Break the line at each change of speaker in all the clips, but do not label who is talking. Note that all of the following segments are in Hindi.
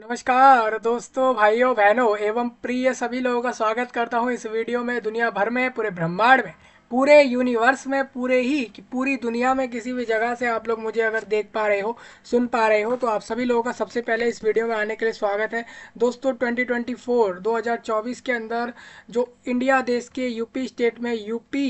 नमस्कार दोस्तों भाइयों बहनों एवं प्रिय सभी लोगों का स्वागत करता हूं इस वीडियो में दुनिया भर में पूरे ब्रह्मांड में पूरे यूनिवर्स में पूरे ही कि पूरी दुनिया में किसी भी जगह से आप लोग मुझे अगर देख पा रहे हो सुन पा रहे हो तो आप सभी लोगों का सबसे पहले इस वीडियो में आने के लिए स्वागत है दोस्तों 2024 2024 के अंदर जो इंडिया देश के यूपी स्टेट में यूपी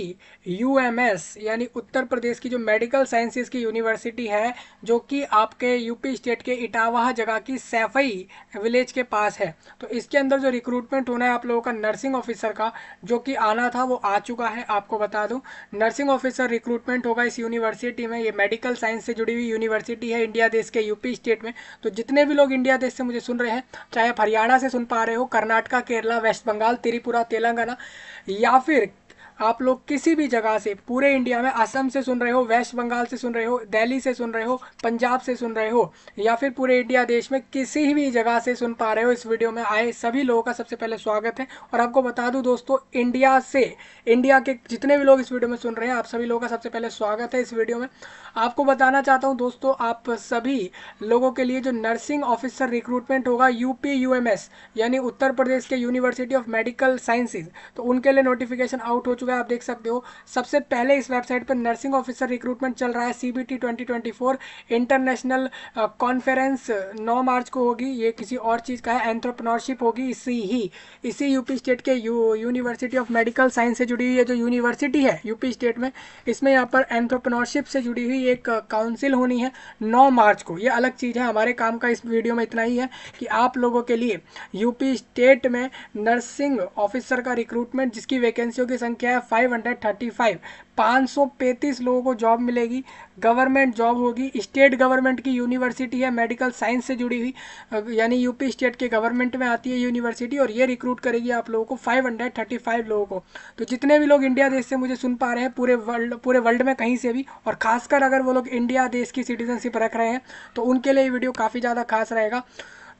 यूएमएस यानी उत्तर प्रदेश की जो मेडिकल साइंसेज की यूनिवर्सिटी है जो कि आपके यूपी स्टेट के इटावाह जगह की सैफई विलेज के पास है तो इसके अंदर जो रिक्रूटमेंट होना है आप लोगों का नर्सिंग ऑफिसर का जो कि आना था वो आ चुका है आपको बता दूं नर्सिंग ऑफिसर रिक्रूटमेंट होगा इस यूनिवर्सिटी में ये मेडिकल साइंस से जुड़ी हुई यूनिवर्सिटी है इंडिया देश के यूपी स्टेट में तो जितने भी लोग इंडिया देश से मुझे सुन रहे हैं चाहे आप हरियाणा से सुन पा रहे हो कर्नाटका केरला वेस्ट बंगाल त्रिपुरा तेलंगाना या फिर आप लोग किसी भी जगह से पूरे इंडिया में असम से सुन रहे हो वेस्ट बंगाल से सुन रहे हो दिल्ली से सुन रहे हो पंजाब से सुन रहे हो या फिर पूरे इंडिया देश में किसी भी जगह से सुन पा रहे हो इस वीडियो में आए सभी लोगों का सबसे पहले स्वागत है और आपको बता दूँ दोस्तों इंडिया से इंडिया के जितने भी लोग इस वीडियो में सुन रहे हैं आप सभी लोगों का सबसे पहले स्वागत है इस वीडियो में आपको बताना चाहता हूँ दोस्तों आप सभी लोगों के लिए जो नर्सिंग ऑफिसर रिक्रूटमेंट होगा एम एस यानी उत्तर प्रदेश के यूनिवर्सिटी ऑफ मेडिकल साइंसेज तो उनके लिए नोटिफिकेशन आउट हो चुका चुका है आप देख सकते हो सबसे पहले इस वेबसाइट पर नर्सिंग ऑफिसर रिक्रूटमेंट चल रहा है सी बी इंटरनेशनल कॉन्फ्रेंस नौ मार्च को होगी ये किसी और चीज़ का है एंट्रप्रनोरशिप होगी इसी ही इसी यूपी स्टेट के U, university of medical science से जुड़ी हुई है जो यूनिवर्सिटी है यूपी स्टेट में इसमें यहाँ पर एंट्रप्रनोरशिप से जुड़ी हुई एक काउंसिल होनी है नौ मार्च को ये अलग चीज़ है हमारे काम का इस वीडियो में इतना ही है कि आप लोगों के लिए यूपी स्टेट में नर्सिंग ऑफिसर का रिक्रूटमेंट जिसकी वैकेंसियों की संख्या गया 535 535 लोगों को जॉब मिलेगी गवर्नमेंट जॉब होगी स्टेट गवर्नमेंट की यूनिवर्सिटी है मेडिकल साइंस से जुड़ी हुई यानी यूपी स्टेट के गवर्नमेंट में आती है यूनिवर्सिटी और ये रिक्रूट करेगी आप लोगों को फाइव फाइव लोगों को तो जितने भी लोग इंडिया देश से मुझे सुन पा रहे हैं पूरे वर्ल्ड पूरे वर्ल्ड में कहीं से भी और खासकर अगर वो लोग इंडिया देश की सिटीजनशिप रख रहे हैं तो उनके लिए ये वीडियो काफ़ी ज़्यादा खास रहेगा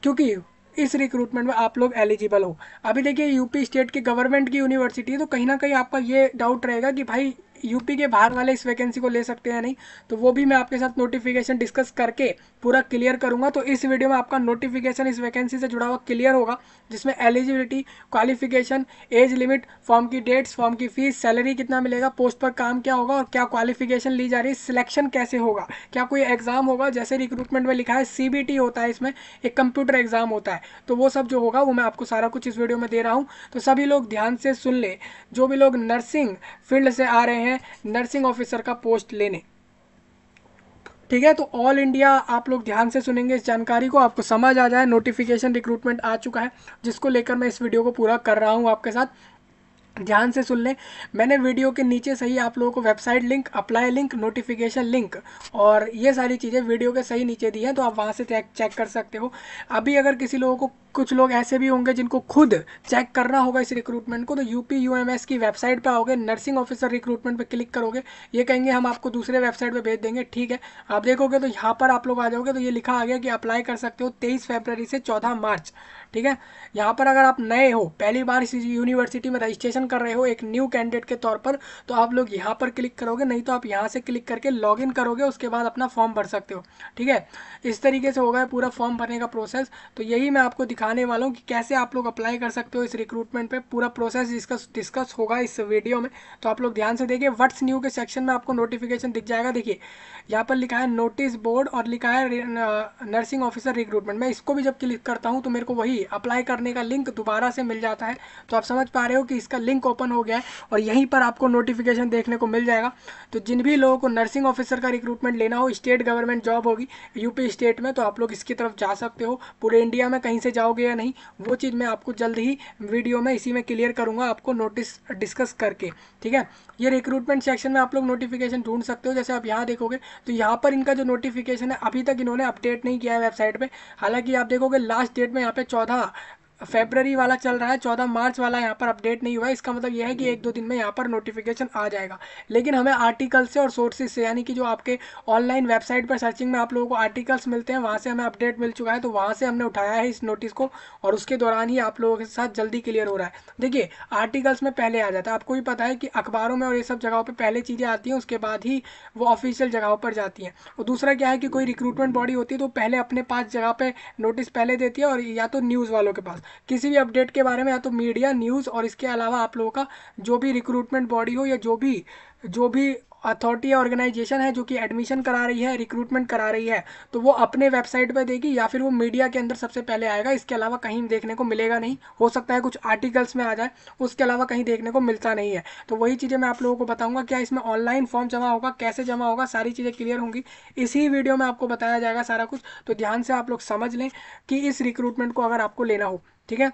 क्योंकि इस रिक्रूटमेंट में आप लोग एलिजिबल हो अभी देखिए यूपी स्टेट की गवर्नमेंट की यूनिवर्सिटी है तो कहीं ना कहीं आपका ये डाउट रहेगा कि भाई यूपी के बाहर वाले इस वैकेंसी को ले सकते हैं नहीं तो वो भी मैं आपके साथ नोटिफिकेशन डिस्कस करके पूरा क्लियर करूंगा तो इस वीडियो में आपका नोटिफिकेशन इस वैकेंसी से जुड़ा हुआ क्लियर होगा जिसमें eligibility qualification age limit form की डेट्स फॉर्म की फीस सैलरी कितना मिलेगा पोस्ट पर काम क्या होगा और क्या क्वालिफिकेशन ली जा रही है सिलेक्शन कैसे होगा क्या कोई एग्ज़ाम होगा जैसे रिक्रूटमेंट में लिखा है सी होता है इसमें एक कंप्यूटर एग्ज़ाम होता है तो वो सब जो होगा वो मैं आपको सारा कुछ इस वीडियो में दे रहा हूँ तो सभी लोग ध्यान से सुन ले जो भी लोग नर्सिंग फील्ड से आ रहे हैं हैं नर्सिंग ऑफिसर का पोस्ट लेने ठीक है तो ऑल इंडिया आप लोग ध्यान से सुनेंगे इस जानकारी को आपको समझ आ जाए नोटिफिकेशन रिक्रूटमेंट आ चुका है जिसको लेकर मैं इस वीडियो को पूरा कर रहा हूँ आपके साथ ध्यान से सुन लें मैंने वीडियो के नीचे सही आप लोगों को website link apply link notification link और ये सारी चीज़ें वीडियो के सही नीचे दी हैं तो आप वहाँ से चेक चेक कर सकते हो अभी अगर किसी लोगों को कुछ लोग ऐसे भी होंगे जिनको खुद चेक करना होगा इस रिक्रूटमेंट को तो यूपी यूएमएस की वेबसाइट पर आओगे नर्सिंग ऑफिसर रिक्रूटमेंट पर क्लिक करोगे ये कहेंगे हम आपको दूसरे वेबसाइट पर भेज देंगे ठीक है आप देखोगे तो यहाँ पर आप लोग आ जाओगे तो ये लिखा आ गया कि अप्लाई कर सकते हो तेईस फेबररी से चौदह मार्च ठीक है यहाँ पर अगर आप नए हो पहली बार इस यूनिवर्सिटी में रजिस्ट्रेशन कर रहे हो एक न्यू कैंडिडेट के तौर पर तो आप लोग यहाँ पर क्लिक करोगे नहीं तो आप यहाँ से क्लिक करके लॉगिन करोगे उसके बाद अपना फॉर्म भर सकते हो ठीक है इस तरीके से होगा पूरा फॉर्म भरने का प्रोसेस तो यही मैं आपको दिखाने वाला हूँ कि कैसे आप लोग अप्लाई कर सकते हो इस रिक्रूटमेंट पर पूरा प्रोसेस डिस्कस डिस्कस होगा इस वीडियो में तो आप लोग ध्यान से देखिए व्हाट्स न्यू के सेक्शन में आपको नोटिफिकेशन दिख जाएगा देखिए यहाँ पर लिखा है नोटिस बोर्ड और लिखा है नर्सिंग ऑफिसर रिक्रूटमेंट मैं इसको भी जब क्लिक करता हूँ तो मेरे को वही भी अप्लाई करने का लिंक दोबारा से मिल जाता है तो आप समझ पा रहे हो कि इसका लिंक ओपन हो गया है और यहीं पर आपको नोटिफिकेशन देखने को मिल जाएगा तो जिन भी लोगों को नर्सिंग ऑफिसर का रिक्रूटमेंट लेना हो स्टेट गवर्नमेंट जॉब होगी यूपी स्टेट में तो आप लोग इसकी तरफ जा सकते हो पूरे इंडिया में कहीं से जाओगे या नहीं वो चीज़ मैं आपको जल्द ही वीडियो में इसी में क्लियर करूँगा आपको नोटिस डिस्कस करके ठीक है ये रिक्रूटमेंट सेक्शन में आप लोग नोटिफिकेशन ढूंढ सकते हो जैसे आप यहाँ देखोगे तो यहाँ पर इनका जो नोटिफिकेशन है अभी तक इन्होंने अपडेट नहीं किया है वेबसाइट पर हालांकि आप देखोगे लास्ट डेट में यहाँ पे चौदह 那。फेबररी वाला चल रहा है चौदह मार्च वाला यहाँ पर अपडेट नहीं हुआ है इसका मतलब यह है कि एक दो दिन में यहाँ पर नोटिफिकेशन आ जाएगा लेकिन हमें आर्टिकल से और सोर्सेज से यानी कि जो आपके ऑनलाइन वेबसाइट पर सर्चिंग में आप लोगों को आर्टिकल्स मिलते हैं वहाँ से हमें अपडेट मिल चुका है तो वहाँ से हमने उठाया है इस नोटिस को और उसके दौरान ही आप लोगों के साथ जल्दी क्लियर हो रहा है देखिए आर्टिकल्स में पहले आ जाता है आपको भी पता है कि अखबारों में और ये सब जगहों पर पहले चीज़ें आती हैं उसके बाद ही वो ऑफिशियल जगहों पर जाती हैं और दूसरा क्या है कि कोई रिक्रूटमेंट बॉडी होती है तो पहले अपने पास जगह पर नोटिस पहले देती है और या तो न्यूज़ वालों के पास किसी भी अपडेट के बारे में या तो मीडिया न्यूज़ और इसके अलावा आप लोगों का जो भी रिक्रूटमेंट बॉडी हो या जो भी जो भी अथॉरिटी या ऑर्गेनाइजेशन है जो कि एडमिशन करा रही है रिक्रूटमेंट करा रही है तो वो अपने वेबसाइट पर देगी या फिर वो मीडिया के अंदर सबसे पहले आएगा इसके अलावा कहीं देखने को मिलेगा नहीं हो सकता है कुछ आर्टिकल्स में आ जाए उसके अलावा कहीं देखने को मिलता नहीं है तो वही चीज़ें मैं आप लोगों को बताऊँगा क्या इसमें ऑनलाइन फॉर्म जमा होगा कैसे जमा होगा सारी चीज़ें क्लियर होंगी इसी वीडियो में आपको बताया जाएगा सारा कुछ तो ध्यान से आप लोग समझ लें कि इस रिक्रूटमेंट को अगर आपको लेना हो ठीक है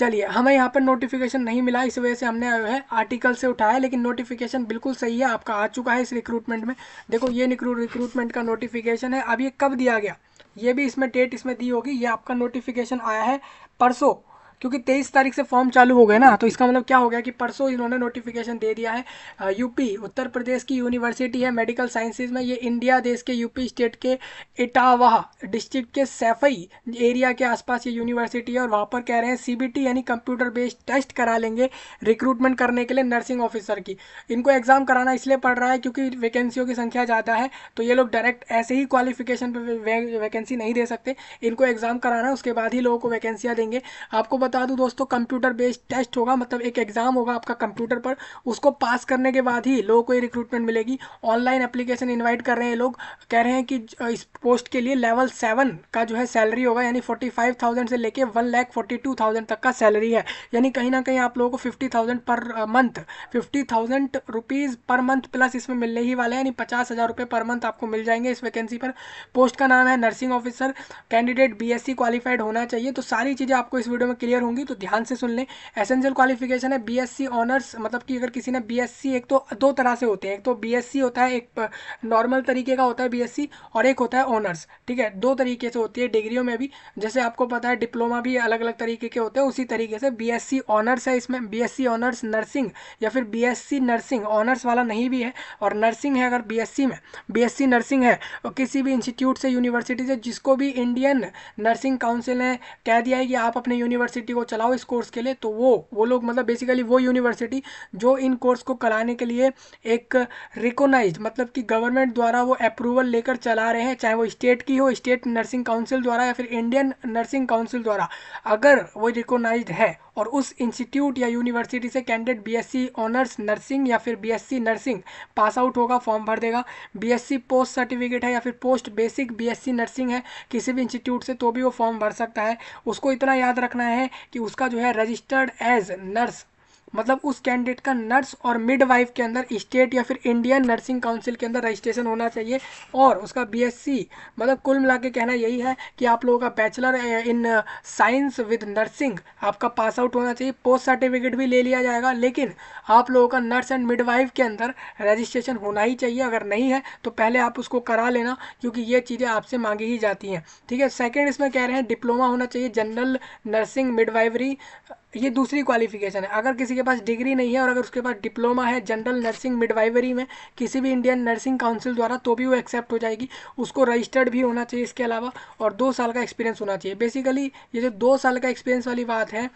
चलिए हमें यहाँ पर नोटिफिकेशन नहीं मिला इस वजह से हमने जो है आर्टिकल से उठाया लेकिन नोटिफिकेशन बिल्कुल सही है आपका आ चुका है इस रिक्रूटमेंट में देखो ये रिक्रूटमेंट का नोटिफिकेशन है अब ये कब दिया गया ये भी इसमें डेट इसमें दी होगी ये आपका नोटिफिकेशन आया है परसों क्योंकि तेईस तारीख से फॉर्म चालू हो गए ना तो इसका मतलब क्या हो गया कि परसों इन्होंने नोटिफिकेशन दे दिया है यूपी उत्तर प्रदेश की यूनिवर्सिटी है मेडिकल साइंसेज में ये इंडिया देश के यूपी स्टेट के इटावाह डिस्ट्रिक्ट के सैफई एरिया के आसपास ये यूनिवर्सिटी है और वहाँ पर कह रहे हैं सी यानी कंप्यूटर बेस्ड टेस्ट करा लेंगे रिक्रूटमेंट करने के लिए नर्सिंग ऑफिसर की इनको एग्ज़ाम कराना इसलिए पड़ रहा है क्योंकि वैकेंसियों की संख्या ज़्यादा है तो ये लोग डायरेक्ट ऐसे ही क्वालिफिकेशन पर वैकेंसी नहीं दे सकते इनको एग्ज़ाम कराना उसके बाद ही लोगों को वैकेंसियाँ देंगे आपको बता दूं दोस्तों कंप्यूटर बेस्ड टेस्ट होगा मतलब एक एग्ज़ाम होगा आपका कंप्यूटर पर उसको पास करने के बाद ही लोगों को ये रिक्रूटमेंट मिलेगी ऑनलाइन एप्लीकेशन इन्वाइट कर रहे हैं लोग कह रहे हैं कि इस पोस्ट के लिए लेवल सेवन का जो है सैलरी होगा यानी फोर्टी से लेके वन तक का सैलरी है यानी कहीं ना कहीं आप लोगों को फिफ्टी पर मंथ फिफ्टी थाउजेंड पर मंथ प्लस इसमें मिलने ही वाले यानी पचास हज़ार पर मंथ आपको मिल जाएंगे इस वैकेंसी पर पोस्ट का नाम है nursing officer candidate be qualified होना चाहिए तो सारी चीज़ें आपको इस वीडियो में क्लियर क्लियर होंगी तो ध्यान से सुन लें एसेंशियल क्वालिफिकेशन है बीएससी ऑनर्स मतलब कि अगर किसी ने बीएससी एक तो दो तरह से होते हैं एक तो बीएससी होता है एक नॉर्मल तरीके का होता है बीएससी और एक होता है ऑनर्स ठीक है दो तरीके से होती है डिग्रियों में भी जैसे आपको पता है डिप्लोमा भी अलग अलग तरीके के होते हैं उसी तरीके से बीएससी ऑनर्स है इसमें बीएससी ऑनर्स नर्सिंग या फिर बीएससी नर्सिंग ऑनर्स वाला नहीं भी है और नर्सिंग है अगर बीएससी में बीएससी नर्सिंग है और किसी भी इंस्टीट्यूट से यूनिवर्सिटी से जिसको भी इंडियन नर्सिंग काउंसिल ने कह दिया है कि आप अपने यूनिवर्सिटी यूनिवर्सिटी को चलाओ इस कोर्स के लिए तो वो वो लोग मतलब बेसिकली वो यूनिवर्सिटी जो इन कोर्स को कराने के लिए एक रिकोनाइज मतलब कि गवर्नमेंट द्वारा वो अप्रूवल लेकर चला रहे हैं चाहे वो स्टेट की हो स्टेट नर्सिंग काउंसिल द्वारा या फिर इंडियन नर्सिंग काउंसिल द्वारा अगर वो रिकोनाइज है और उस इंस्टीट्यूट या यूनिवर्सिटी से कैंडिडेट बीएससी ऑनर्स नर्सिंग या फिर बीएससी नर्सिंग पास आउट होगा फॉर्म भर देगा बीएससी पोस्ट सर्टिफिकेट है या फिर पोस्ट बेसिक बीएससी नर्सिंग है किसी भी इंस्टीट्यूट से तो भी वो फॉर्म भर सकता है उसको इतना याद रखना है कि उसका जो है रजिस्टर्ड एज नर्स मतलब उस कैंडिडेट का नर्स और मिडवाइफ के अंदर स्टेट या फिर इंडियन नर्सिंग काउंसिल के अंदर रजिस्ट्रेशन होना चाहिए और उसका बीएससी मतलब कुल मिला के कहना यही है कि आप लोगों का bachelor in science with nursing आपका पास आउट होना चाहिए पोस्ट सर्टिफिकेट भी ले लिया जाएगा लेकिन आप लोगों का नर्स एंड मिडवाइफ के अंदर रजिस्ट्रेशन होना ही चाहिए अगर नहीं है तो पहले आप उसको करा लेना क्योंकि ये चीज़ें आपसे मांगी ही जाती हैं ठीक है सेकेंड इसमें कह रहे हैं डिप्लोमा होना चाहिए जनरल नर्सिंग मिडवाइवरी ये दूसरी क्वालिफिकेशन है अगर किसी के पास डिग्री नहीं है और अगर उसके पास डिप्लोमा है जनरल नर्सिंग मिडवाइवरी में किसी भी इंडियन नर्सिंग काउंसिल द्वारा तो भी वो एक्सेप्ट हो जाएगी उसको रजिस्टर्ड भी होना चाहिए इसके अलावा और दो साल का एक्सपीरियंस होना चाहिए बेसिकली ये जो दो साल का एक्सपीरियंस वाली बात है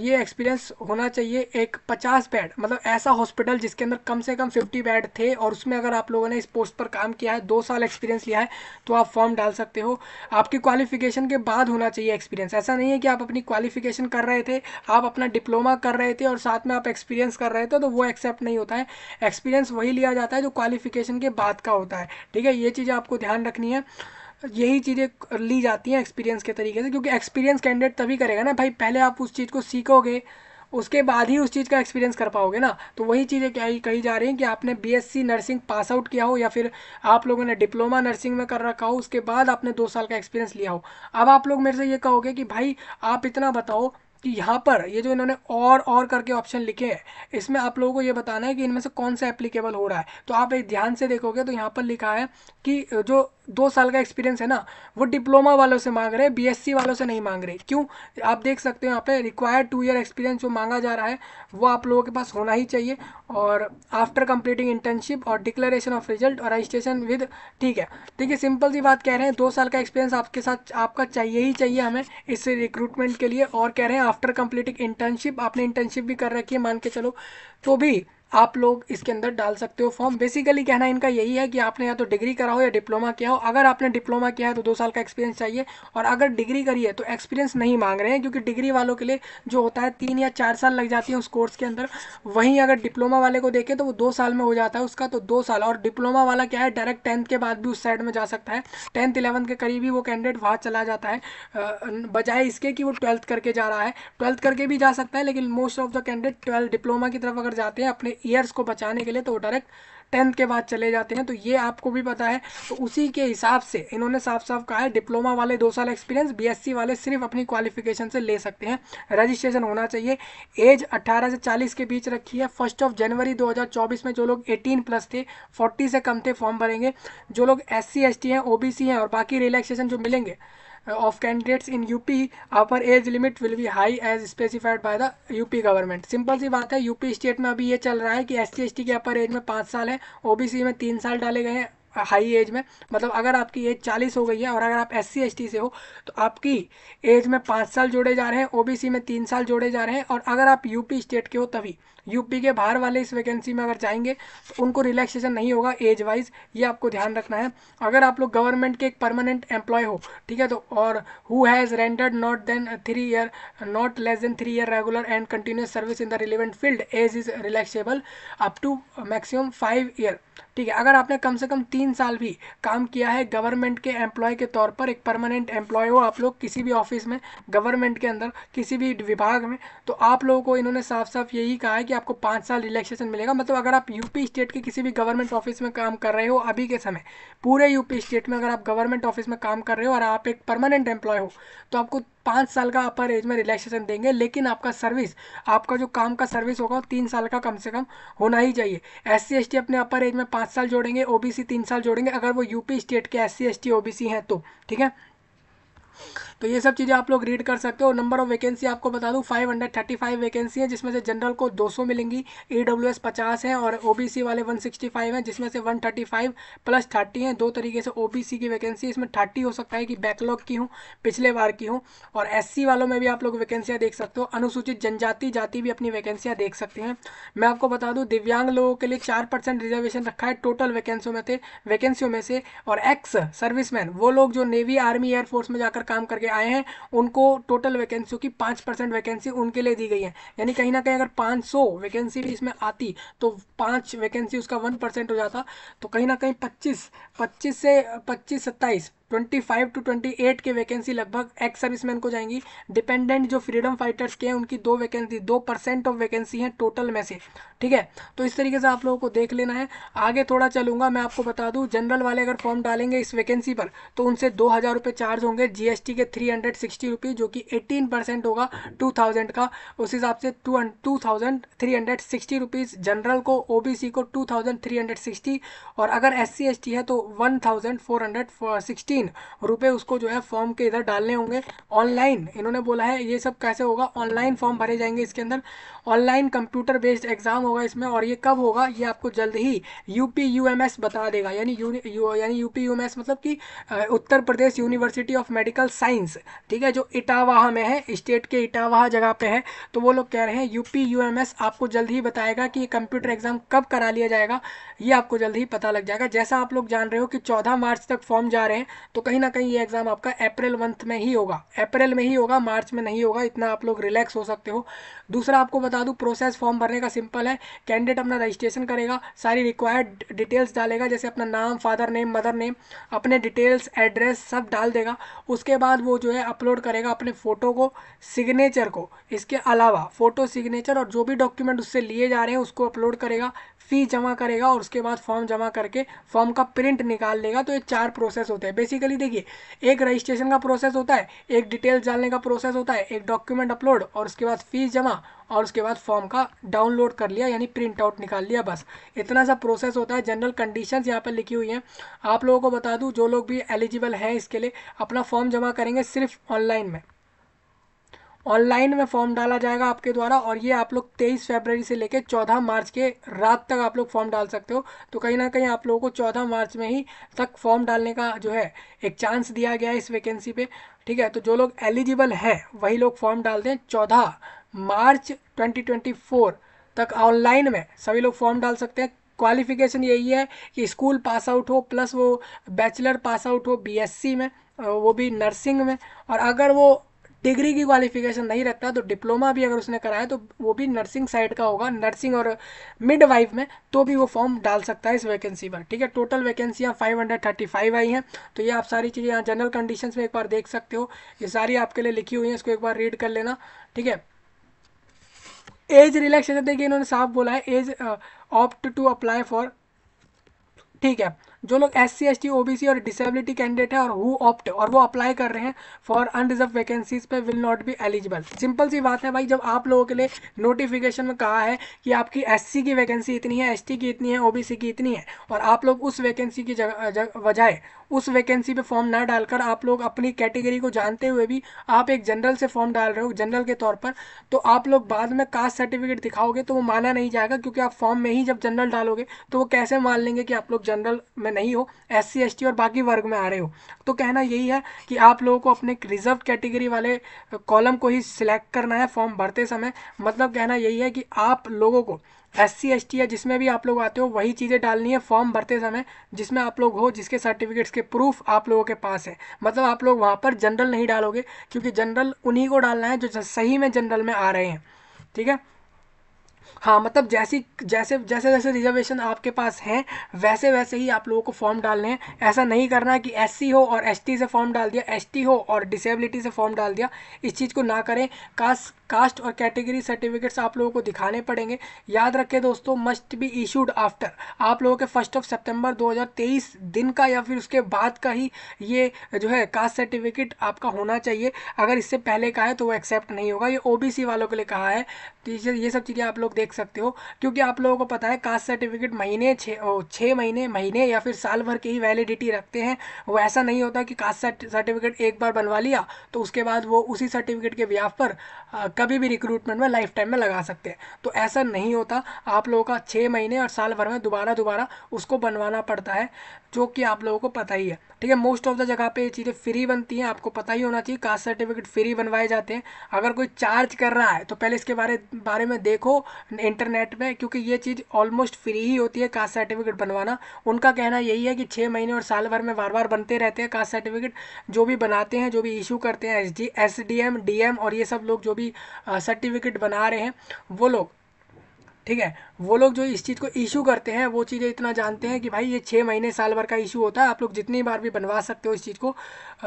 ये एक्सपीरियंस होना चाहिए एक पचास बेड मतलब ऐसा हॉस्पिटल जिसके अंदर कम से कम फिफ्टी बेड थे और उसमें अगर आप लोगों ने इस पोस्ट पर काम किया है दो साल एक्सपीरियंस लिया है तो आप फॉर्म डाल सकते हो आपकी क्वालिफिकेशन के बाद होना चाहिए एक्सपीरियंस ऐसा नहीं है कि आप अपनी क्वालिफिकेशन कर रहे थे आप अपना डिप्लोमा कर रहे थे और साथ में आप एक्सपीरियंस कर रहे थे तो वो एक्सेप्ट नहीं होता है एक्सपीरियंस वही लिया जाता है जो क्वालिफिकेशन के बाद का होता है ठीक है ये चीज़ें आपको ध्यान रखनी है यही चीज़ें ली जाती हैं एक्सपीरियंस के तरीके से क्योंकि एक्सपीरियंस कैंडिडेट तभी करेगा ना भाई पहले आप उस चीज़ को सीखोगे उसके बाद ही उस चीज़ का एक्सपीरियंस कर पाओगे ना तो वही चीज़ें क्या कही जा रही हैं कि आपने बीएससी नर्सिंग पास आउट किया हो या फिर आप लोगों ने डिप्लोमा नर्सिंग में कर रखा हो उसके बाद आपने दो साल का एक्सपीरियंस लिया हो अब आप लोग मेरे से ये कहोगे कि भाई आप इतना बताओ कि यहाँ पर ये जो इन्होंने और और करके ऑप्शन लिखे हैं इसमें आप लोगों को ये बताना है कि इनमें से कौन सा एप्लीकेबल हो रहा है तो आप एक ध्यान से देखोगे तो यहाँ पर लिखा है कि जो दो साल का एक्सपीरियंस है ना वो डिप्लोमा वालों से मांग रहे हैं बीएससी वालों से नहीं मांग रहे क्यों आप देख सकते हो यहाँ पे रिक्वायर्ड टू ईयर एक्सपीरियंस जो मांगा जा रहा है वो आप लोगों के पास होना ही चाहिए और आफ्टर कंप्लीटिंग इंटर्नशिप और डिक्लेरेशन ऑफ रिजल्ट और रजिस्ट्रेशन विद ठीक है देखिए सिंपल सी बात कह रहे हैं दो साल का एक्सपीरियंस आपके साथ आपका चाहिए ही चाहिए हमें इस रिक्रूटमेंट के लिए और कह रहे हैं आफ्टर कंप्लीटिंग इंटर्नशिप आपने इंटर्नशिप भी कर रखी है मान के चलो तो भी आप लोग इसके अंदर डाल सकते हो फॉर्म बेसिकली कहना इनका यही है कि आपने या तो डिग्री करा हो या डिप्लोमा किया हो अगर आपने डिप्लोमा किया है तो दो साल का एक्सपीरियंस चाहिए और अगर डिग्री करी है तो एक्सपीरियंस नहीं मांग रहे हैं क्योंकि डिग्री वालों के लिए जो होता है तीन या चार साल लग जाती है उस कोर्स के अंदर वहीं अगर डिप्लोमा वाले को देखें तो वो दो साल में हो जाता है उसका तो दो साल और डिप्लोमा वाला क्या है डायरेक्ट टेंथ के बाद भी उस साइड में जा सकता है टेंथ इलेवंथ के करीब ही वो कैंडिडेट वहाँ चला जाता है बजाय इसके कि वो ट्वेल्थ करके जा रहा है ट्वेल्थ करके भी जा सकता है लेकिन most of the candidate twelfth diploma की तरफ अगर जाते हैं अपने ईयर्स को बचाने के लिए तो वो डायरेक्ट टेंथ के बाद चले जाते हैं तो ये आपको भी पता है तो उसी के हिसाब से इन्होंने साफ साफ कहा है डिप्लोमा वाले दो साल एक्सपीरियंस बीएससी वाले सिर्फ अपनी क्वालिफिकेशन से ले सकते हैं रजिस्ट्रेशन होना चाहिए एज 18 से 40 के बीच रखी है फर्स्ट ऑफ जनवरी 2024 में जो लोग 18 प्लस थे 40 से कम थे फॉर्म भरेंगे जो लोग एस सी हैं ओ हैं और बाकी रिलैक्सेशन जो मिलेंगे of candidates in UP upper age limit will be high age specified by the UP government simple सी बात है यूपी स्टेट में अभी ये चल रहा है कि एस सी एस टी के अपर एज में पाँच साल है सी में तीन साल डाले गए हैं हाई एज में मतलब अगर आपकी एज चालीस हो गई है और अगर आप एस सी एस टी से हो तो आपकी एज में पाँच साल जोड़े जा रहे हैं ओ बी सी में तीन साल जोड़े जा रहे हैं और अगर आप यूपी स्टेट के हो तभी यूपी के बाहर वाले इस वैकेंसी में अगर जाएंगे तो उनको रिलैक्सेशन नहीं होगा एज वाइज ये आपको ध्यान रखना है अगर आप लोग गवर्नमेंट के एक परमानेंट एम्प्लॉय हो ठीक है तो और who has rendered not than three year not less than three year regular and continuous service in the relevant field age is relaxable up to maximum five year ठीक है अगर आपने कम से कम तीन साल भी काम किया है गवर्नमेंट के एम्प्लॉय के तौर पर एक परमानेंट एम्प्लॉय हो आप लोग किसी भी ऑफिस में गवर्नमेंट के अंदर किसी भी विभाग में तो आप लोगों को इन्होंने साफ साफ यही कहा है कि आपको पाँच साल रिलैक्सेशन मिलेगा मतलब अगर आप यूपी स्टेट के किसी भी गवर्नमेंट ऑफिस में काम कर रहे हो अभी के समय पूरे यूपी स्टेट में अगर आप गवर्नमेंट ऑफिस में काम कर रहे हो और आप एक परमानेंट एम्प्लॉय हो तो आपको पाँच साल का अपर एज में रिलैक्सेशन देंगे लेकिन आपका सर्विस आपका जो काम का सर्विस होगा वो तीन साल का कम से कम होना ही चाहिए एस सी अपने अपर एज में पाँच साल जोड़ेंगे ओ तीन साल जोड़ेंगे अगर वो यूपी स्टेट के एस सी हैं तो ठीक है तो ये सब चीज़ें आप लोग रीड कर सकते हो नंबर ऑफ वैकेंसी आपको बता दूँ five hundred thirty five vacancy है जिसमें से जनरल को दो सौ मिलेंगी ई डब्ल्यू एस पचास है और ओ बी सी वाले वन सिक्सटी फाइव हैं जिसमें से one thirty five plus thirty हैं दो तरीके से ओ बी सी की वैकेंसी इसमें थर्टी हो सकता है कि बैकलॉग की हूँ पिछले बार की हूँ और एस सी वालों में भी आप लोग वैकेंसियाँ देख सकते हो अनुसूचित जनजाति जाति भी अपनी वैकेंसियाँ देख सकते हैं मैं आपको बता दूँ दिव्यांग लोगों के लिए चार परसेंट रिजर्वेशन रखा है टोटल वैकेंसियों में थे वैकेंसियों में से और एक्स सर्विसमैन वो लोग जो नेवी आर्मी एयरफोर्स में जाकर काम करके आए हैं उनको टोटल वैकेंसियों की पाँच परसेंट वैकेंसी उनके लिए दी गई है यानी कहीं ना कहीं अगर पाँच सौ वैकेंसी भी इसमें आती तो पाँच वैकेंसी उसका वन परसेंट हो जाता तो कहीं ना कहीं पच्चीस पच्चीस से पच्चीस सत्ताईस 25 टू 28 के वैकेंसी लगभग एक्स सर्विसमैन को जाएंगी डिपेंडेंट जो फ्रीडम फाइटर्स के हैं उनकी दो वैकेंसी दो परसेंट ऑफ वैकेंसी है टोटल में से ठीक है तो इस तरीके से आप लोगों को देख लेना है आगे थोड़ा चलूंगा मैं आपको बता दूँ जनरल वाले अगर फॉर्म डालेंगे इस वैकेंसी पर तो उनसे दो हज़ार रुपये चार्ज होंगे जीएसटी के थ्री हंड्रेड सिक्सटी रुपीज़ जो कि एटीन परसेंट होगा टू थाउजेंड का उस हिसाब से two two thousand three hundred sixty rupees general को सी को two thousand three hundred sixty और अगर एस सी एस टी है तो one thousand four hundred sixty तीन रुपये उसको जो है फॉर्म के इधर डालने होंगे ऑनलाइन इन्होंने बोला है ये सब कैसे होगा ऑनलाइन फॉर्म भरे जाएंगे इसके अंदर ऑनलाइन कंप्यूटर बेस्ड एग्जाम होगा इसमें और ये कब होगा ये आपको जल्द ही यूपी यूएमएस बता देगा यानी यू, यू यानी यूपी यूएमएस मतलब कि Uttar Pradesh university of medical science ठीक है जो इटावाहा में है स्टेट के इटावाहा जगह पे है तो वो लोग कह रहे हैं यूपी यूएमएस आपको जल्द ही बताएगा कि ये कंप्यूटर एग्जाम कब करा लिया जाएगा ये आपको जल्द ही पता लग जाएगा जैसा आप लोग जान रहे हो कि चौदह मार्च तक फॉर्म जा रहे हैं तो कहीं ना कहीं ये एग्ज़ाम आपका अप्रैल मंथ में ही होगा अप्रैल में ही होगा मार्च में नहीं होगा इतना आप लोग रिलैक्स हो सकते हो दूसरा आपको बता दूँ प्रोसेस फॉर्म भरने का सिंपल है कैंडिडेट अपना रजिस्ट्रेशन करेगा सारी रिक्वायर्ड डिटेल्स डालेगा जैसे अपना नाम फादर नेम मदर नेम अपने डिटेल्स एड्रेस सब डाल देगा उसके बाद वो जो है अपलोड करेगा अपने फ़ोटो को सिग्नेचर को इसके अलावा फ़ोटो सिग्नेचर और जो भी डॉक्यूमेंट उससे लिए जा रहे हैं उसको अपलोड करेगा फ़ी जमा करेगा और उसके बाद फॉर्म जमा करके फॉर्म का प्रिंट निकाल लेगा तो ये चार प्रोसेस होते हैं बेसिकली देखिए एक रजिस्ट्रेशन का प्रोसेस होता है एक डिटेल्स डालने का प्रोसेस होता है एक डॉक्यूमेंट अपलोड और उसके बाद फ़ीस जमा और उसके बाद फॉर्म का डाउनलोड कर लिया यानी प्रिंट आउट निकाल लिया बस इतना सा प्रोसेस होता है जनरल कंडीशंस यहाँ पर लिखी हुई हैं आप लोगों को बता दूँ जो लोग भी एलिजिबल हैं इसके लिए अपना फॉर्म जमा करेंगे सिर्फ ऑनलाइन में ऑनलाइन में फॉर्म डाला जाएगा आपके द्वारा और ये आप लोग तेईस फरवरी से लेकर चौदह मार्च के रात तक आप लोग फॉर्म डाल सकते हो तो कहीं ना कहीं आप लोगों को चौदह मार्च में ही तक फॉर्म डालने का जो है एक चांस दिया गया है इस वैकेंसी पे ठीक है तो जो लोग एलिजिबल है वही लोग फॉर्म डालते हैं चौदह मार्च 2024 तक ऑनलाइन में सभी लोग फॉर्म डाल सकते हैं क्वालिफिकेशन यही है कि स्कूल पास आउट हो प्लस वो बैचलर पास आउट हो बीएससी में वो भी नर्सिंग में और अगर वो डिग्री की क्वालिफिकेशन नहीं रखता तो डिप्लोमा भी अगर उसने कराया तो वो भी नर्सिंग साइड का होगा नर्सिंग और मिड वाइफ में तो भी वो फॉर्म डाल सकता है इस वैकेंसी पर ठीक है टोटल वैकेंसियाँ फाइव हंड्रेड थर्टी फाइव आई हैं तो ये आप सारी चीज़ें यहाँ जनरल कंडीशंस में एक बार देख सकते हो ये सारी आपके लिए लिखी हुई हैं इसको एक बार रीड कर लेना ठीक है एज रिलैक्सेशन देखिए इन्होंने साफ बोला है as opt to apply for ठीक है जो लोग S C S T O B C और डिसेबिलिटी कैंडिडेट है और हु ऑप्ट और वो अप्लाई कर रहे हैं फॉर अनरिजर्व वैकेंसीज पे will not be eligible simple सी बात है भाई जब आप लोगों के लिए नोटिफिकेशन में कहा है कि आपकी एस सी की वैकेंसी इतनी है एस टी की इतनी है ओ बी सी की इतनी है और आप लोग उस वैकेंसी की जगह वजाय उस वैकेंसी पे फॉर्म ना डालकर आप लोग अपनी कैटेगरी को जानते हुए भी आप एक जनरल से फॉर्म डाल रहे हो जनरल के तौर पर तो आप लोग बाद में कास्ट सर्टिफिकेट दिखाओगे तो वो माना नहीं जाएगा क्योंकि आप फॉर्म में ही जब जनरल डालोगे तो वो कैसे मान लेंगे कि आप लोग जनरल में नहीं हो एस सी और बाकी वर्ग में आ रहे हो तो कहना यही है कि आप लोगों को अपने रिजर्व कैटेगरी वाले कॉलम को ही सिलेक्ट करना है फॉर्म भरते समय मतलब कहना यही है कि आप लोगों को एस सी एस टी या जिसमें भी आप लोग आते हो वही चीज़ें डालनी है फॉर्म भरते समय जिसमें आप लोग हो जिसके सर्टिफिकेट्स के प्रूफ आप लोगों के पास है मतलब आप लोग वहाँ पर जनरल नहीं डालोगे क्योंकि जनरल उन्हीं को डालना है जो सही में जनरल में आ रहे हैं ठीक है हाँ मतलब जैसी जैसे जैसे जैसे रिजर्वेशन आपके पास हैं वैसे वैसे ही आप लोगों को फॉर्म डालने हैं ऐसा नहीं करना कि एस हो और एस से फॉर्म डाल दिया एस हो और डिसेबिलिटी से फॉर्म डाल दिया इस चीज़ को ना करें कास्ट कास्ट और कैटेगरी सर्टिफिकेट्स आप लोगों को दिखाने पड़ेंगे याद रखें दोस्तों मस्ट बी इशूड आफ्टर आप लोगों के फर्स्ट ऑफ सेप्टेम्बर दो दिन का या फिर उसके बाद का ही ये जो है कास्ट सर्टिफिकेट आपका होना चाहिए अगर इससे पहले का है तो वो एक्सेप्ट नहीं होगा ये ओ वालों के लिए कहा है तो ये सब चीज़ें आप लोग देख देख सकते हो क्योंकि आप लोगों को पता है कास्ट सर्टिफिकेट महीने छः महीने महीने या फिर साल भर की ही वैलिडिटी रखते हैं वो ऐसा नहीं होता कि कास्ट सर्टिफिकेट एक बार बनवा लिया तो उसके बाद वो उसी सर्टिफिकेट के ब्याह पर आ, कभी भी रिक्रूटमेंट में लाइफ टाइम में लगा सकते हैं तो ऐसा नहीं होता आप लोगों का छः महीने और साल भर में दोबारा दोबारा उसको बनवाना पड़ता है जो कि आप लोगों को पता ही है ठीक है मोस्ट ऑफ द जगह पे ये चीज़ें फ्री बनती हैं आपको पता ही होना चाहिए कास्ट सर्टिफिकेट फ्री बनवाए जाते हैं अगर कोई चार्ज कर रहा है तो पहले इसके बारे बारे में देखो इंटरनेट में क्योंकि ये चीज़ ऑलमोस्ट फ्री ही होती है कास्ट सर्टिफिकेट बनवाना उनका कहना यही है कि छः महीने और साल भर में बार बार बनते रहते हैं कास्ट सर्टिफिकेट जो भी बनाते हैं जो भी इशू करते हैं S S D M D M और ये सब लोग जो भी सर्टिफिकेट बना रहे हैं वो लोग ठीक है वो लोग जो इस चीज़ को इशू करते हैं वो चीज़ें इतना जानते हैं कि भाई ये छः महीने साल भर का इशू होता है आप लोग जितनी बार भी बनवा सकते हो इस चीज़ को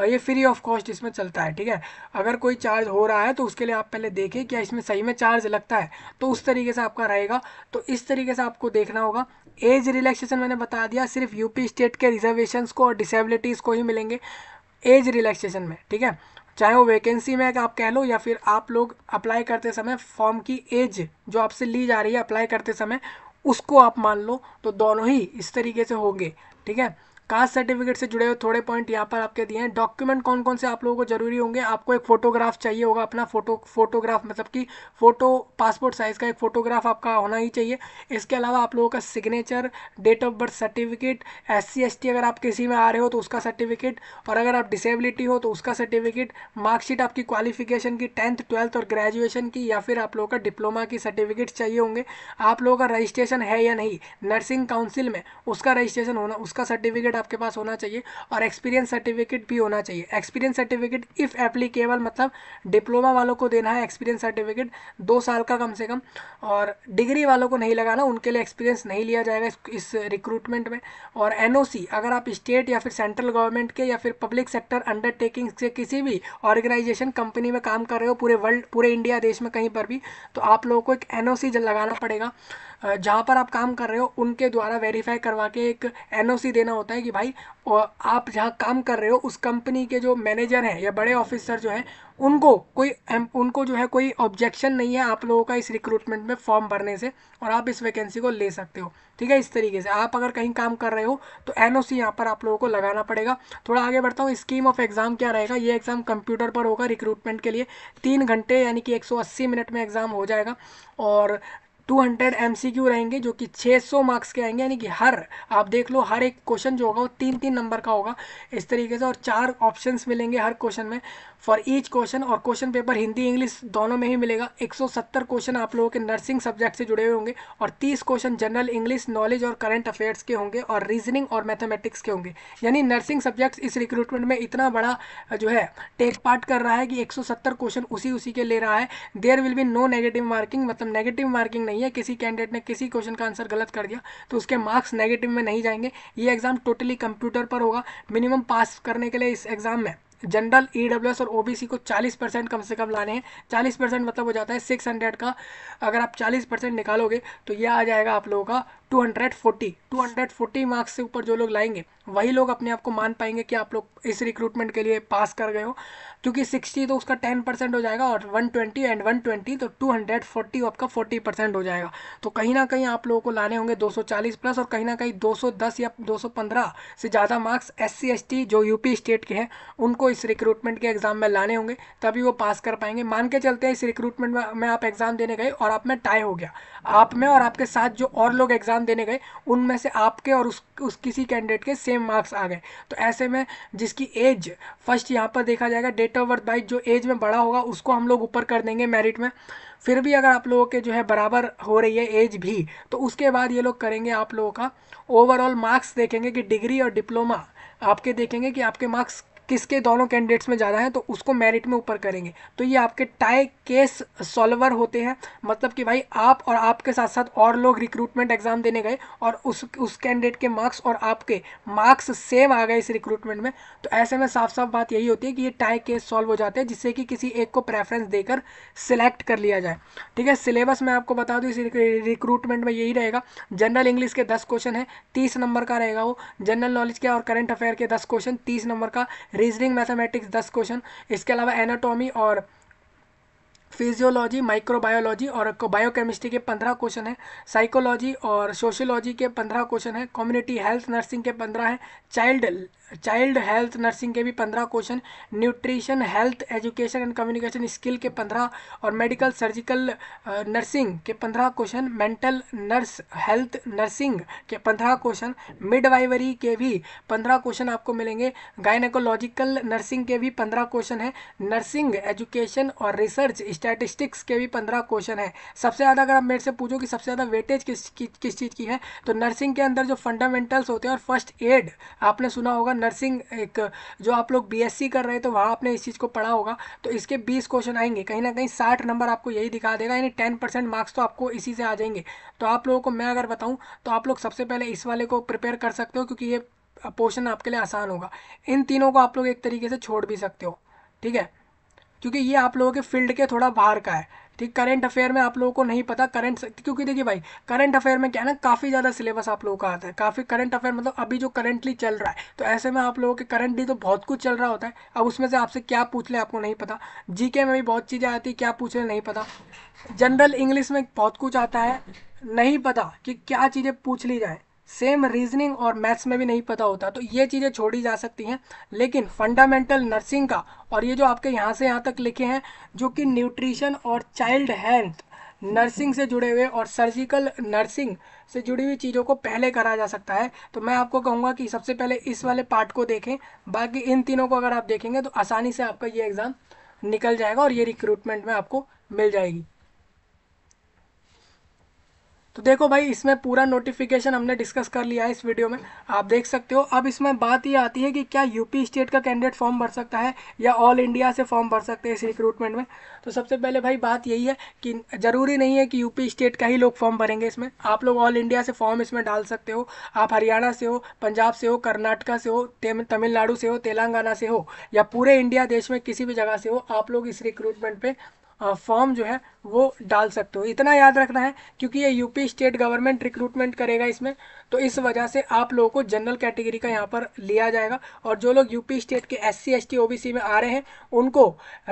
ये फ्री ऑफ कॉस्ट इसमें चलता है ठीक है अगर कोई चार्ज हो रहा है तो उसके लिए आप पहले देखें क्या इसमें सही में चार्ज लगता है तो उस तरीके से आपका रहेगा तो इस तरीके से आपको देखना होगा एज रिलैक्सेशन मैंने बता दिया सिर्फ यूपी स्टेट के रिजर्वेशन को और डिसेबिलिटीज़ को ही मिलेंगे एज रिलैक्सेशन में ठीक है चाहे वो वैकेंसी में आप कह लो या फिर आप लोग अप्लाई करते समय फॉर्म की एज जो आपसे ली जा रही है अप्लाई करते समय उसको आप मान लो तो दोनों ही इस तरीके से होंगे ठीक है कास्ट सर्टिफिकेट से जुड़े हुए थोड़े पॉइंट यहाँ पर आपके दिए हैं डॉक्यूमेंट कौन कौन से आप लोगों को जरूरी होंगे आपको एक फोटोग्राफ चाहिए होगा अपना फोटो फोटोग्राफ मतलब कि फोटो पासपोर्ट साइज़ का एक फोटोग्राफ आपका होना ही चाहिए इसके अलावा आप लोगों का signature date of birth certificate S C अगर आप किसी में आ रहे हो तो उसका सर्टिफिकेट और अगर आप डिसेबिलिटी हो तो उसका सर्टिफिकेट मार्कशीट आपकी क्वालिफिकेशन की टेंथ ट्वेल्थ और ग्रेजुएशन की या फिर आप लोगों का डिप्लोमा की सर्टिफिकेट चाहिए होंगे आप लोगों का रजिस्ट्रेशन है या नहीं नर्सिंग काउंसिल में उसका रजिस्ट्रेशन होना उसका सर्टिफिकेट सर्टिफिकेट आपके पास होना चाहिए और एक्सपीरियंस सर्टिफिकेट भी होना चाहिए एक्सपीरियंस सर्टिफिकेट इफ़ एप्लीकेबल मतलब डिप्लोमा वालों को देना है एक्सपीरियंस सर्टिफिकेट दो साल का कम से कम और डिग्री वालों को नहीं लगाना उनके लिए एक्सपीरियंस नहीं लिया जाएगा इस रिक्रूटमेंट में और एन अगर आप स्टेट या फिर सेंट्रल गवर्नमेंट के या फिर पब्लिक सेक्टर अंडरटेकिंग से किसी भी ऑर्गेनाइजेशन कंपनी में काम कर रहे हो पूरे वर्ल्ड पूरे इंडिया देश में कहीं पर भी तो आप लोगों को एक एन लगाना पड़ेगा जहाँ पर आप काम कर रहे हो उनके द्वारा वेरीफाई करवा के एक एनओसी देना होता है कि भाई आप जहाँ काम कर रहे हो उस कंपनी के जो मैनेजर हैं या बड़े ऑफिसर जो हैं उनको कोई उनको जो है कोई ऑब्जेक्शन नहीं है आप लोगों का इस रिक्रूटमेंट में फॉर्म भरने से और आप इस वैकेंसी को ले सकते हो ठीक है इस तरीके से आप अगर कहीं काम कर रहे हो तो एन ओ सी यहाँ पर आप लोगों को लगाना पड़ेगा थोड़ा आगे बढ़ता हूँ स्कीम ऑफ एग्ज़ाम क्या रहेगा ये एग्ज़ाम कंप्यूटर पर होगा रिक्रूटमेंट के लिए तीन घंटे यानी कि एक मिनट में एग्ज़ाम हो जाएगा और 200 एमसीक्यू रहेंगे जो कि 600 मार्क्स के आएंगे यानी कि हर आप देख लो हर एक क्वेश्चन जो होगा वो तीन तीन नंबर का होगा इस तरीके से और चार ऑप्शंस मिलेंगे हर क्वेश्चन में फॉर ईच क्वेश्चन और क्वेश्चन पेपर हिंदी इंग्लिश दोनों में ही मिलेगा 170 क्वेश्चन आप लोगों के नर्सिंग सब्जेक्ट से जुड़े हुए होंगे और तीस क्वेश्चन जनरल इंग्लिश नॉलेज और करंट अफेयर्स के होंगे और रीजनिंग और मैथमेटिक्स के होंगे यानी नर्सिंग सब्जेक्ट्स इस रिक्रूटमेंट में इतना बड़ा जो है टेक पार्ट कर रहा है कि सत्तर क्वेश्चन उसी उसी के ले रहा है there will be no negative marking मतलब नेगेटिव मार्किंग नहीं नहीं है किसी कैंडिडेट ने किसी क्वेश्चन का आंसर गलत कर दिया तो उसके मार्क्स नेगेटिव में नहीं जाएंगे ये एग्ज़ाम टोटली कंप्यूटर पर होगा मिनिमम पास करने के लिए इस एग्ज़ाम में जनरल ई e और ओ को 40 परसेंट कम से कम लाने हैं 40 परसेंट मतलब हो जाता है 600 का अगर आप 40 परसेंट निकालोगे तो ये आ जाएगा आप लोगों का 240 240 मार्क्स से ऊपर जो लोग लाएंगे वही लोग अपने आप को मान पाएंगे कि आप लोग इस रिक्रूटमेंट के लिए पास कर गए हो क्योंकि 60 तो उसका 10 परसेंट हो जाएगा और 120 एंड 120 तो 240 आपका 40 परसेंट हो जाएगा तो कहीं ना कहीं आप लोगों को लाने होंगे 240 प्लस और कहीं ना कहीं 210 या 215 से ज़्यादा मार्क्स एस सी जो यूपी स्टेट के हैं उनको इस रिक्रूटमेंट के एग्ज़ाम में लाने होंगे तभी वो पास कर पाएंगे मान के चलते हैं इस रिक्रूटमेंट में आप एग्ज़ाम देने गए और आप में टाई हो गया आप में और आपके साथ जो और लोग एग्ज़ाम एग्ज़ाम देने गए उनमें से आपके और उस उस किसी कैंडिडेट के सेम मार्क्स आ गए तो ऐसे में जिसकी एज फर्स्ट यहाँ पर देखा जाएगा डेट ऑफ बर्थ बाइक जो एज में बड़ा होगा उसको हम लोग ऊपर कर देंगे मेरिट में फिर भी अगर आप लोगों के जो है बराबर हो रही है एज भी तो उसके बाद ये लोग करेंगे आप लोगों का ओवरऑल मार्क्स देखेंगे कि डिग्री और डिप्लोमा आपके देखेंगे कि आपके मार्क्स किसके दोनों कैंडिडेट्स में ज़्यादा है तो उसको मेरिट में ऊपर करेंगे तो ये आपके टाई केस सॉल्वर होते हैं मतलब कि भाई आप और आपके साथ साथ और लोग रिक्रूटमेंट एग्ज़ाम देने गए और उस उस कैंडिडेट के मार्क्स और आपके मार्क्स सेम आ गए इस रिक्रूटमेंट में तो ऐसे में साफ साफ बात यही होती है कि ये टाई केस सॉल्व हो जाते हैं जिससे कि किसी एक को प्रेफरेंस देकर सिलेक्ट कर लिया जाए ठीक है सिलेबस मैं आपको बता दूँ इस रिक्रूटमेंट में यही रहेगा जनरल इंग्लिश के दस क्वेश्चन है तीस नंबर का रहेगा वो जनरल नॉलेज के और करंट अफेयर के दस क्वेश्चन तीस नंबर का रीजनिंग मैथमेटिक्स दस क्वेश्चन इसके अलावा एनाटॉमी और फिजियोलॉजी माइक्रोबायोलॉजी और बायोकेमिस्ट्री के पंद्रह क्वेश्चन हैं साइकोलॉजी और सोशियोलॉजी के पंद्रह क्वेश्चन हैं कम्युनिटी हेल्थ नर्सिंग के पंद्रह हैं चाइल्ड चाइल्ड हेल्थ नर्सिंग के भी पंद्रह question nutrition health education and communication skill के पंद्रह और मेडिकल सर्जिकल नर्सिंग के पंद्रह question mental nurse health nursing के पंद्रह क्वेश्चन मिडवाइवरी के भी पंद्रह क्वेश्चन आपको मिलेंगे गायनेकोलॉजिकल नर्सिंग के भी पंद्रह क्वेश्चन है नर्सिंग एजुकेशन और रिसर्च स्टैटिस्टिक्स के भी पंद्रह क्वेश्चन है सबसे ज़्यादा अगर आप मेरे से पूछो कि सबसे ज़्यादा वेटेज किस किस चीज़ की है तो नर्सिंग के अंदर जो फंडामेंटल्स होते हैं और फर्स्ट एड आपने सुना होगा नर्सिंग एक जो आप लोग बीएससी कर रहे थे तो वहाँ आपने इस चीज़ को पढ़ा होगा तो इसके बीस क्वेश्चन आएंगे कहीं ना कहीं साठ नंबर आपको यही दिखा देगा यानी टेन परसेंट मार्क्स तो आपको इसी से आ जाएंगे तो आप लोगों को मैं अगर बताऊँ तो आप लोग सबसे पहले इस वाले को प्रिपेयर कर सकते हो क्योंकि ये पोर्शन आपके लिए आसान होगा इन तीनों को आप लोग एक तरीके से छोड़ भी सकते हो ठीक है क्योंकि ये आप लोगों के फील्ड के थोड़ा बाहर का है ठीक करंट अफेयर में आप लोगों को नहीं पता करंट क्योंकि देखिए भाई करंट अफेयर में क्या है ना काफ़ी ज़्यादा सिलेबस आप लोगों का आता है काफ़ी करंट अफेयर मतलब अभी जो करंटली चल रहा है तो ऐसे में आप लोगों के करंटली तो बहुत कुछ चल रहा होता है अब उसमें से आपसे क्या पूछ ले आपको नहीं पता जीके में भी बहुत चीज़ें आती है क्या पूछ ले नहीं पता जनरल इंग्लिश में बहुत कुछ आता है नहीं पता कि क्या चीज़ें पूछ ली जाए सेम रीजनिंग और मैथ्स में भी नहीं पता होता तो ये चीज़ें छोड़ी जा सकती हैं लेकिन फंडामेंटल नर्सिंग का और ये जो आपके यहाँ से यहाँ तक लिखे हैं जो कि न्यूट्रिशन और चाइल्ड हेल्थ नर्सिंग से जुड़े हुए और सर्जिकल नर्सिंग से जुड़ी हुई चीज़ों को पहले करा जा सकता है तो मैं आपको कहूँगा कि सबसे पहले इस वाले पार्ट को देखें बाकी इन तीनों को अगर आप देखेंगे तो आसानी से आपका ये एग्ज़ाम निकल जाएगा और ये रिक्रूटमेंट में आपको मिल जाएगी तो देखो भाई इसमें पूरा नोटिफिकेशन हमने डिस्कस कर लिया है इस वीडियो में आप देख सकते हो अब इसमें बात ये आती है कि क्या यूपी स्टेट का कैंडिडेट फॉर्म भर सकता है या ऑल इंडिया से फॉर्म भर सकते हैं इस रिक्रूटमेंट में तो सबसे पहले भाई बात यही है कि ज़रूरी नहीं है कि यूपी स्टेट का ही लोग फॉर्म भरेंगे इसमें आप लोग ऑल इंडिया से फॉर्म इसमें डाल सकते हो आप हरियाणा से हो पंजाब से हो कर्नाटका से हो तमिलनाडु से हो तेलंगाना से हो या पूरे इंडिया देश में किसी भी जगह से हो आप लोग इस रिक्रूटमेंट पर फॉर्म जो है वो डाल सकते हो इतना याद रखना है क्योंकि ये यूपी स्टेट गवर्नमेंट रिक्रूटमेंट करेगा इसमें तो इस वजह से आप लोगों को जनरल कैटेगरी का यहाँ पर लिया जाएगा और जो लोग यूपी स्टेट के S C S T O B C में आ रहे हैं उनको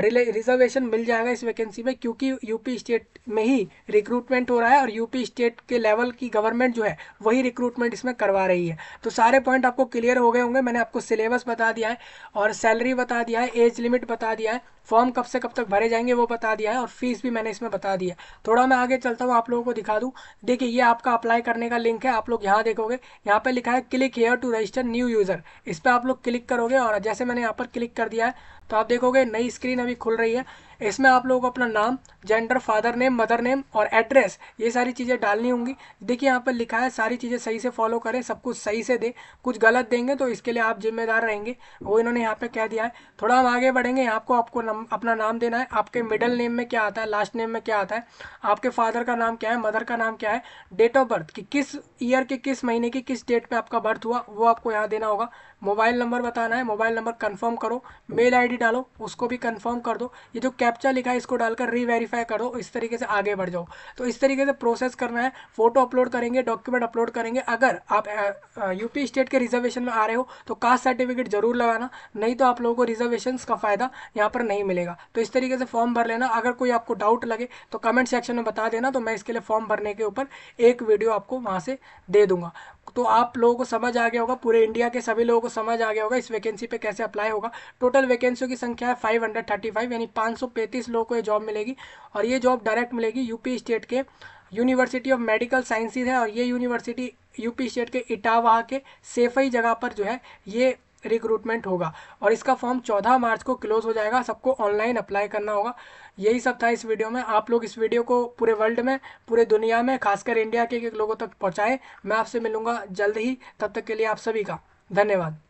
रिजर्वेशन मिल जाएगा इस वैकेंसी में क्योंकि यूपी स्टेट में ही रिक्रूटमेंट हो रहा है और यूपी स्टेट के लेवल की गवर्नमेंट जो है वही रिक्रूटमेंट इसमें करवा रही है तो सारे पॉइंट आपको क्लियर हो गए होंगे मैंने आपको सिलेबस बता दिया है और सैलरी बता दिया है एज लिमिट बता दिया है फॉर्म कब से कब तक भरे जाएंगे वो बता दिया है और फीस भी मैंने इसमें इसमें बता दिया थोड़ा मैं आगे चलता हूँ आप लोगों को दिखा दूँ देखिए ये आपका अप्लाई करने का लिंक है आप लोग यहाँ देखोगे यहाँ पर लिखा है click here to register new user इस पर आप लोग क्लिक करोगे और जैसे मैंने यहाँ पर क्लिक कर दिया है तो आप देखोगे नई स्क्रीन अभी खुल रही है इसमें आप लोगों को अपना नाम gender father name mother name और एड्रेस ये सारी चीज़ें डालनी होंगी देखिए यहाँ पर लिखा है सारी चीज़ें सही से फॉलो करें सब कुछ सही से दें कुछ गलत देंगे तो इसके लिए आप जिम्मेदार रहेंगे वो इन्होंने यहाँ पे कह दिया है थोड़ा हम आगे बढ़ेंगे यहाँ आपको आपको नम, अपना नाम देना है आपके मिडल नेम में क्या आता है लास्ट नेम में क्या आता है आपके फादर का नाम क्या है मदर का नाम क्या है डेट ऑफ बर्थ कि किस ईयर के किस महीने की किस डेट पर आपका बर्थ हुआ वो आपको यहाँ देना होगा मोबाइल नंबर बताना है मोबाइल नंबर कंफर्म करो मेल आईडी डालो उसको भी कंफर्म कर दो ये जो कैप्चा लिखा है इसको डालकर रीवेरीफाई कर दो इस तरीके से आगे बढ़ जाओ तो इस तरीके से प्रोसेस करना है फोटो अपलोड करेंगे डॉक्यूमेंट अपलोड करेंगे अगर आप यूपी स्टेट के रिजर्वेशन में आ रहे हो तो कास्ट सर्टिफिकेट जरूर लगाना नहीं तो आप लोगों को रिजर्वेशन का फ़ायदा यहाँ पर नहीं मिलेगा तो इस तरीके से फॉर्म भर लेना अगर कोई आपको डाउट लगे तो कमेंट सेक्शन में बता देना तो मैं इसके लिए फॉर्म भरने के ऊपर एक वीडियो आपको वहाँ से दे दूंगा तो आप लोगों को समझ आ गया होगा पूरे इंडिया के सभी लोगों को समझ आ गया होगा इस वैकेंसी पे कैसे अप्लाई होगा टोटल वैकेंसियों की संख्या है 535 यानी 535 लोगों को ये जॉब मिलेगी और ये जॉब डायरेक्ट मिलेगी यूपी स्टेट के यूनिवर्सिटी ऑफ मेडिकल साइंसेज है और ये यूनिवर्सिटी यूपी स्टेट के इटावा के सेफई जगह पर जो है ये रिक्रूटमेंट होगा और इसका फॉर्म 14 मार्च को क्लोज हो जाएगा सबको ऑनलाइन अप्लाई करना होगा यही सब था इस वीडियो में आप लोग इस वीडियो को पूरे वर्ल्ड में पूरे दुनिया में खासकर इंडिया के लोगों तक पहुँचाएँ मैं आपसे मिलूँगा जल्द ही तब तक के लिए आप सभी का धन्यवाद